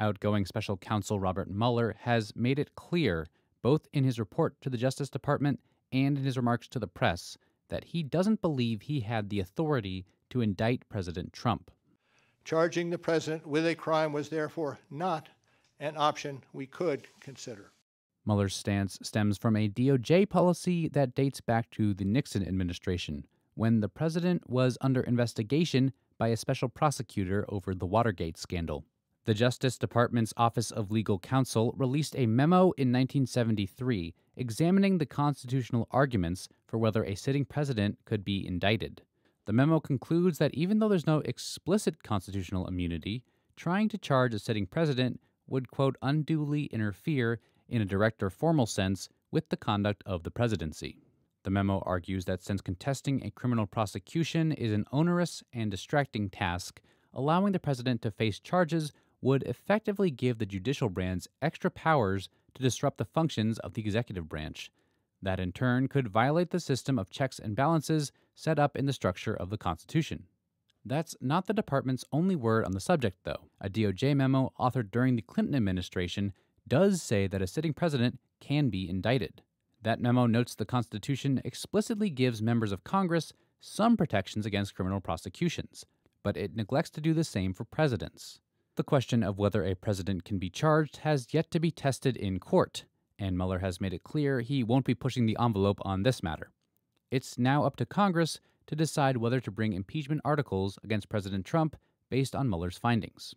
Outgoing special counsel Robert Mueller has made it clear, both in his report to the Justice Department and in his remarks to the press, that he doesn't believe he had the authority to indict President Trump. Charging the president with a crime was therefore not an option we could consider. Mueller's stance stems from a DOJ policy that dates back to the Nixon administration, when the president was under investigation by a special prosecutor over the Watergate scandal. The Justice Department's Office of Legal Counsel released a memo in 1973 examining the constitutional arguments for whether a sitting president could be indicted. The memo concludes that even though there's no explicit constitutional immunity, trying to charge a sitting president would, quote, unduly interfere in a direct or formal sense with the conduct of the presidency. The memo argues that since contesting a criminal prosecution is an onerous and distracting task, allowing the president to face charges would effectively give the judicial branch extra powers to disrupt the functions of the executive branch. That in turn could violate the system of checks and balances set up in the structure of the Constitution. That's not the department's only word on the subject, though. A DOJ memo authored during the Clinton administration does say that a sitting president can be indicted. That memo notes the Constitution explicitly gives members of Congress some protections against criminal prosecutions, but it neglects to do the same for presidents. The question of whether a president can be charged has yet to be tested in court, and Mueller has made it clear he won't be pushing the envelope on this matter. It's now up to Congress to decide whether to bring impeachment articles against President Trump based on Mueller's findings.